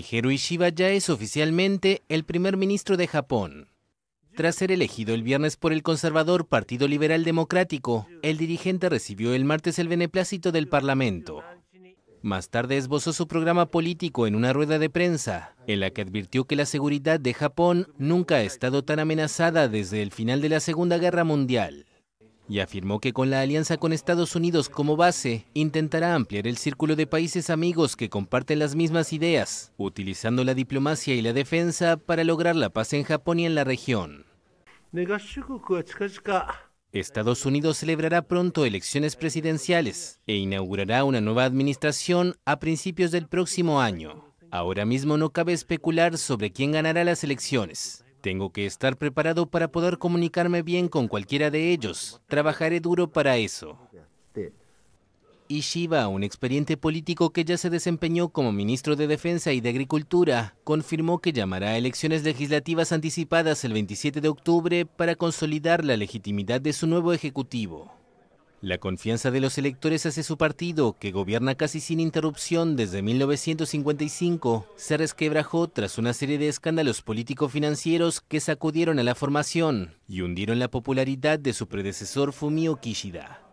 Shigeru Ishiba ya es oficialmente el primer ministro de Japón. Tras ser elegido el viernes por el conservador Partido Liberal Democrático, el dirigente recibió el martes el beneplácito del Parlamento. Más tarde esbozó su programa político en una rueda de prensa, en la que advirtió que la seguridad de Japón nunca ha estado tan amenazada desde el final de la Segunda Guerra Mundial y afirmó que con la alianza con Estados Unidos como base intentará ampliar el círculo de países amigos que comparten las mismas ideas, utilizando la diplomacia y la defensa para lograr la paz en Japón y en la región. Estados Unidos celebrará pronto elecciones presidenciales e inaugurará una nueva administración a principios del próximo año. Ahora mismo no cabe especular sobre quién ganará las elecciones. Tengo que estar preparado para poder comunicarme bien con cualquiera de ellos. Trabajaré duro para eso. Y Shiva, un experiente político que ya se desempeñó como ministro de Defensa y de Agricultura, confirmó que llamará a elecciones legislativas anticipadas el 27 de octubre para consolidar la legitimidad de su nuevo ejecutivo. La confianza de los electores hacia su partido, que gobierna casi sin interrupción desde 1955, se resquebrajó tras una serie de escándalos político-financieros que sacudieron a la formación y hundieron la popularidad de su predecesor Fumio Kishida.